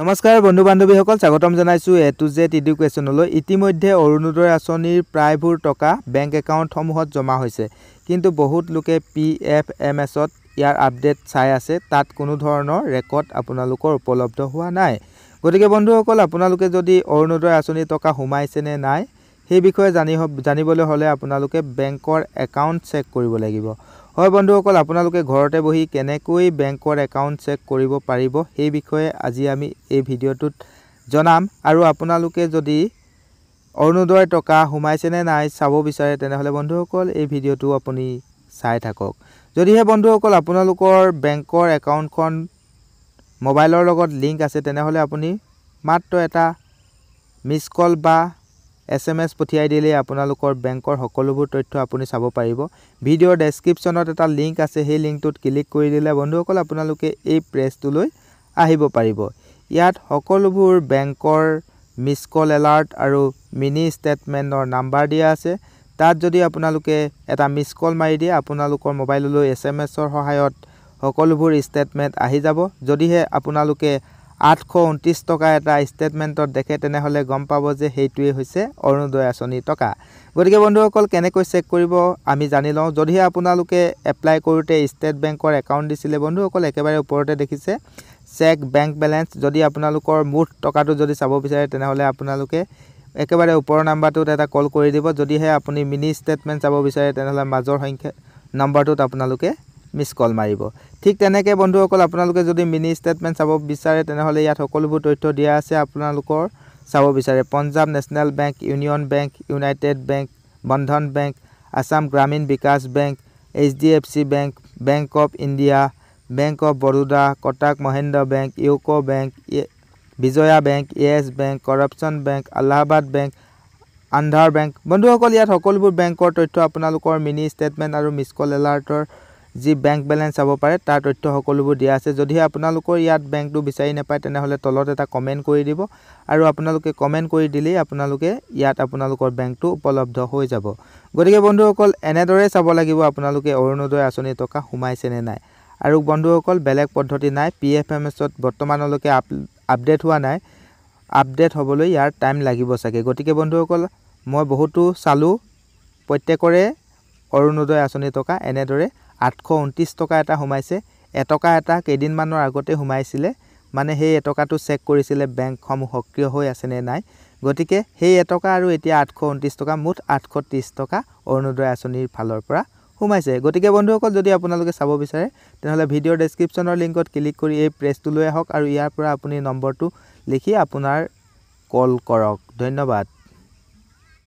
নমস্কাৰ বন্ধু বান্ধৱীসকল স্বাগতম জনাইছোঁ এ টু জেড ইডুকেশ্যনলৈ ইতিমধ্যে অৰুণোদয় আঁচনিৰ প্ৰায়বোৰ টকা বেংক একাউণ্টসমূহত জমা হৈছে কিন্তু বহুত লোকে পি এফ এম এছত ইয়াৰ আপডেট চাই আছে তাত কোনো ধৰণৰ ৰেকৰ্ড আপোনালোকৰ উপলব্ধ হোৱা নাই গতিকে বন্ধুসকল আপোনালোকে যদি অৰুণোদয় আঁচনিৰ টকা সোমাইছেনে নাই সেই বিষয়ে জানি জানিবলৈ হ'লে আপোনালোকে বেংকৰ একাউণ্ট চেক কৰিব লাগিব হয় বন্ধুসকল আপোনালোকে ঘৰতে বহি কেনেকৈ বেংকৰ একাউণ্ট চেক কৰিব পাৰিব সেই বিষয়ে আজি আমি এই ভিডিঅ'টোত জনাম আৰু আপোনালোকে যদি অৰুণোদয় টকা সোমাইছেনে নাই চাব বিচাৰে তেনেহ'লে বন্ধুসকল এই ভিডিঅ'টো আপুনি চাই থাকক যদিহে বন্ধুসকল আপোনালোকৰ বেংকৰ একাউণ্টখন মোবাইলৰ লগত লিংক আছে তেনেহ'লে আপুনি মাত্ৰ এটা মিছ কল বা এছ এম এছ পঠিয়াই দিলেই আপোনালোকৰ বেংকৰ সকলোবোৰ তথ্য আপুনি চাব পাৰিব ভিডিঅ'ৰ ডেছক্ৰিপশ্যনত এটা লিংক আছে সেই লিংকটোত ক্লিক কৰি দিলে বন্ধুসকল আপোনালোকে এই প্ৰেছটোলৈ আহিব পাৰিব ইয়াত সকলোবোৰ বেংকৰ মিছ কল এলাৰ্ট আৰু মিনি ষ্টেটমেণ্টৰ নাম্বাৰ দিয়া আছে তাত যদি আপোনালোকে এটা মিছ কল মাৰি দিয়ে আপোনালোকৰ মোবাইললৈ এছ এম এছৰ সহায়ত সকলোবোৰ ষ্টেটমেণ্ট আহি যাব যদিহে আপোনালোকে আঠশ ঊনত্ৰিছ টকা এটা ষ্টেটমেণ্টত দেখে তেনেহ'লে গম পাব যে সেইটোৱেই হৈছে অৰুণোদয় আঁচনি টকা গতিকে বন্ধুসকল কেনেকৈ চেক কৰিব আমি জানি লওঁ যদিহে আপোনালোকে এপ্লাই কৰোঁতে ষ্টেট বেংকৰ একাউণ্ট দিছিলে বন্ধুসকল একেবাৰে ওপৰতে দেখিছে চেক বেংক বেলেঞ্চ যদি আপোনালোকৰ মুঠ টকাটো যদি চাব বিচাৰে তেনেহ'লে আপোনালোকে একেবাৰে ওপৰৰ নাম্বাৰটোত এটা কল কৰি দিব যদিহে আপুনি মিনি ষ্টেটমেণ্ট চাব বিচাৰে তেনেহ'লে মাজৰ সংখ্যা নম্বৰটোত আপোনালোকে মিছ কল মাৰিব ঠিক তেনেকৈ বন্ধুসকল আপোনালোকে যদি মিনি ষ্টেটমেণ্ট চাব বিচাৰে তেনেহ'লে ইয়াত সকলোবোৰ তথ্য দিয়া আছে আপোনালোকৰ চাব বিচাৰে Punjab national bank union bank united bank Bandhan bank Assam Gramin Vikash bank H D F C bank bank of India bank of Baroda Kotak Mahindra bank UCO bank Vijaya bank yes bank corporation bank Allahabad bank Andhra bank বন্ধুসকল ইয়াত সকলোবোৰ বেংকৰ তথ্য আপোনালোকৰ মিনি ষ্টেটমেণ্ট আৰু মিছ এলাৰ্টৰ যি বেংক বেলেঞ্চ চাব পাৰে তাৰ তথ্য সকলোবোৰ দিয়া আছে যদিহে আপোনালোকৰ ইয়াত বেংকটো বিচাৰি নাপায় তেনেহ'লে তলত এটা কমেণ্ট কৰি দিব আৰু আপোনালোকে কমেণ্ট কৰি দিলেই আপোনালোকে ইয়াত আপোনালোকৰ বেংকটো উপলব্ধ হৈ যাব গতিকে বন্ধুসকল এনেদৰে চাব লাগিব আপোনালোকে অৰুণোদয় আঁচনি টকা সোমাইছে নে নাই আৰু বন্ধুসকল বেলেগ পদ্ধতি নাই পি এফ এম এছত বৰ্তমানলৈকে আপ আপডেট হোৱা নাই আপডেট হ'বলৈ ইয়াৰ টাইম লাগিব চাগে গতিকে বন্ধুসকল মই বহুতো চালোঁ প্ৰত্যেকৰে অৰুণোদয় আঁচনি টকা এনেদৰে আঠশ ঊনত্ৰিছ টকা এটা সোমাইছে এটকা এটা কেইদিনমানৰ আগতে সোমাইছিলে মানে সেই এটকাটো চেক কৰিছিলে বেংকসমূহ সক্ৰিয় হৈ আছেনে নাই গতিকে সেই এটকা আৰু এতিয়া আঠশ ঊনত্ৰিছ টকা মুঠ আঠশ ত্ৰিছ টকা অৰুণোদয় আঁচনিৰ ফালৰ পৰা সোমাইছে গতিকে বন্ধুসকল যদি আপোনালোকে চাব বিচাৰে তেনেহ'লে ভিডিঅ'ৰ ডেছক্ৰিপশ্যনৰ লিংকত ক্লিক কৰি এই প্ৰেছটো লৈ আহক আৰু ইয়াৰ পৰা আপুনি নম্বৰটো লিখি আপোনাৰ কল কৰক ধন্যবাদ